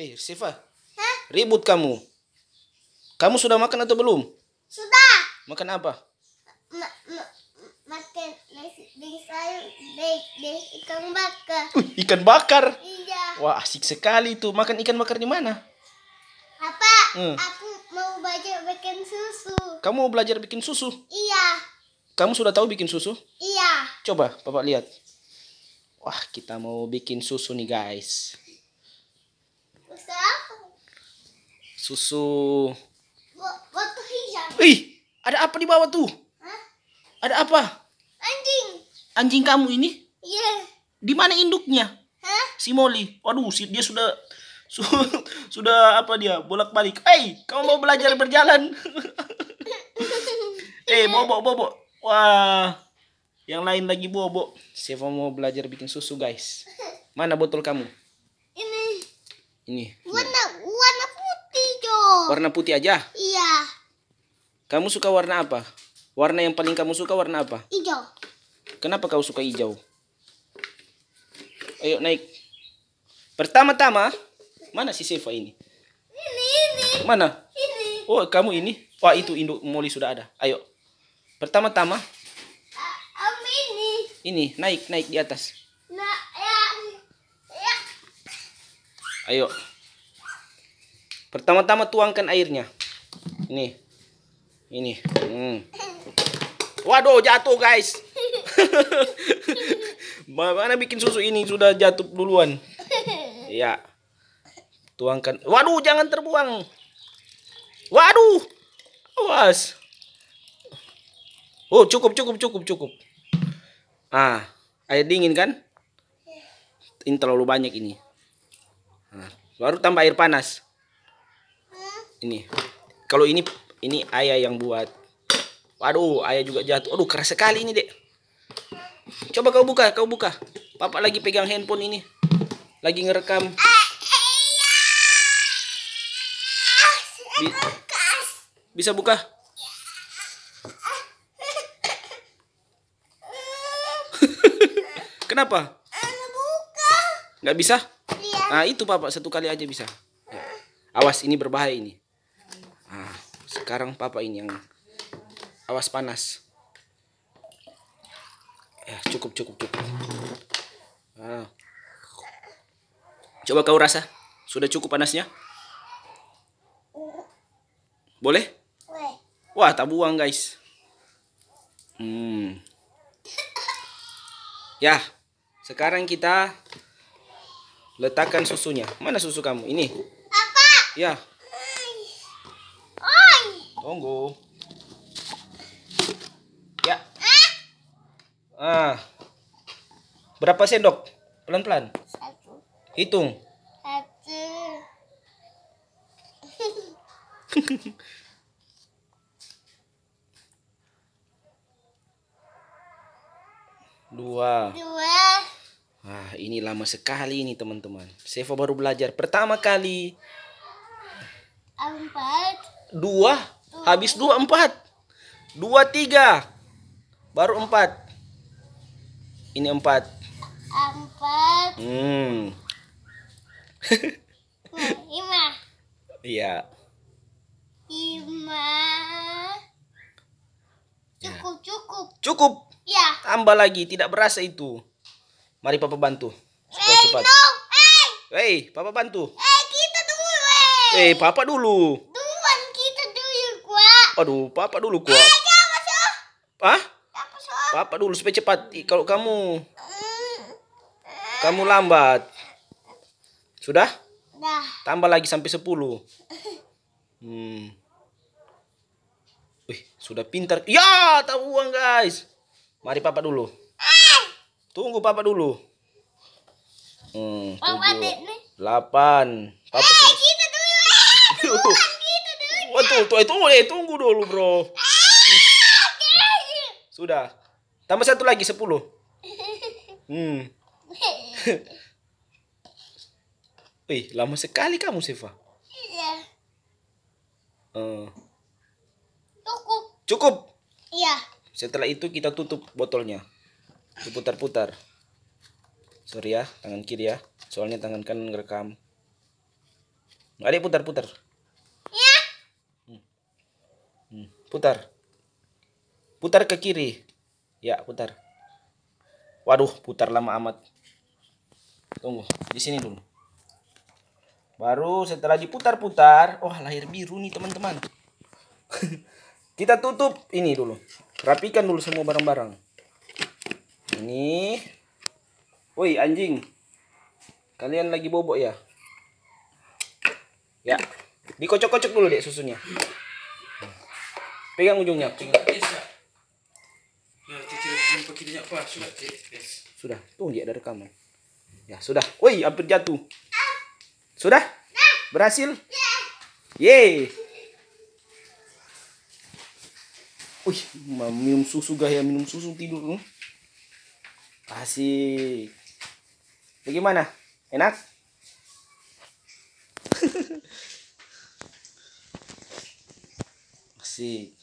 Lih, Sifa. Hah? Ribut kamu. Kamu sudah makan atau belum? Sudah. Makan apa? Ma ma makan nasi sayur ikan bakar. Uh, ikan bakar? Iya. Wah, asik sekali tuh. Makan ikan bakar di mana? Apa? Hmm. Aku mau belajar bikin susu. Kamu mau belajar bikin susu? Iya. Kamu sudah tahu bikin susu? Iya. Coba, Bapak lihat. Wah, kita mau bikin susu nih, guys. Susu. Ih, ada apa di bawah tuh? Hah? Ada apa? Anjing. Anjing kamu ini? Iya. Yeah. Di mana induknya? Hah? Si Molly. Waduh, si dia sudah su, sudah apa dia bolak-balik. Eh, hey, kamu mau belajar berjalan? eh, iya. bobo bobo. Wah. Yang lain lagi bobo. Siapa mau belajar bikin susu, guys? Mana botol kamu? ini warna warna putih jo. warna putih aja iya kamu suka warna apa warna yang paling kamu suka warna apa hijau kenapa kau suka hijau ayo naik pertama-tama mana si Seva ini ini ini mana ini oh kamu ini wah itu induk Molly sudah ada ayo pertama-tama ah, ini ini naik naik di atas Ayo. Pertama-tama tuangkan airnya. Ini. Ini. Hmm. Waduh, jatuh guys. Mana bikin susu ini sudah jatuh duluan. Iya. Tuangkan. Waduh, jangan terbuang. Waduh. Awas. Oh, cukup, cukup, cukup, cukup. Ah, air dingin kan? Ini terlalu banyak ini baru tambah air panas hmm. ini kalau ini ini ayah yang buat waduh ayah juga jatuh aduh keras sekali ini dek coba kau buka kau buka papa lagi pegang handphone ini lagi ngerekam eh, iya. bisa buka ya. kenapa eh, nggak bisa ya. Nah, itu Papa satu kali aja bisa. Ya. Awas ini berbahaya ini. Nah, sekarang Papa ini yang awas panas. Ya, cukup cukup cukup. Nah. Coba kau rasa, sudah cukup panasnya? Boleh? Wah, tak buang, guys. Hmm. Ya, sekarang kita Letakkan susunya. Mana susu kamu? Ini. Apa? Ya. Oi. Tunggu. Ya. Ah. ah. Berapa sendok? Pelan-pelan. Satu. Hitung. Satu. Dua. Dua. Wah, ini lama sekali ini teman-teman. Sefa baru belajar pertama kali. Empat. Dua. dua. Habis dua empat. Dua tiga. Baru empat. Ini empat. Empat. Hmm. Nah, lima. Iya. Lima. Ya. Cukup, cukup. Cukup. Ya. Tambah lagi, tidak berasa itu. Mari papa bantu. Supaya hey, cepat. No, hey. hey, papa bantu. Hey, kita dulu. Hey. hey, papa dulu. Duluan kita dulu, kuat. Aduh, papa dulu, kuat. Hey, apa ya, so? Ya. Hah? Apa ya, so? Papa dulu supaya cepat. Kalau kamu mm. kamu lambat. Sudah? Sudah. Tambah lagi sampai 10. Hmm. Wih, sudah pintar. Ya, tahu uang, guys. Mari papa dulu. Tunggu papa dulu. Hmm, tujuh, delapan. Papa gitu gitu oh, eh, hey, kita dulu. Tunggu, kita dulu. Wah, eh, tunggu, tunggu, tunggu dulu bro. Ah, sudah. Tambah satu lagi sepuluh. Hmm. Wih, lama sekali kamu, Siva. Iya. Uh. Cukup. Cukup. Iya. Setelah itu kita tutup botolnya diputar-putar sorry ya tangan kiri ya soalnya tangan kanan ngerekam ada putar-putar ya. hmm. Hmm. putar putar ke kiri ya putar waduh putar lama amat tunggu di sini dulu baru setelah diputar-putar wah oh, lahir biru nih teman-teman kita tutup ini dulu rapikan dulu semua barang-barang sini. Woi, anjing. Kalian lagi bobok ya? Ya. Dikocok-kocok dulu deh susunya. Pegang ujungnya. Sudah. Tuh dia ada rekaman. Ya, sudah. Woi, hampir jatuh. Sudah? Berhasil? Yeay. Wih, minum susu gak ya? minum susu tidur lu. Asik. Bagaimana? Ya, Enak? Asik.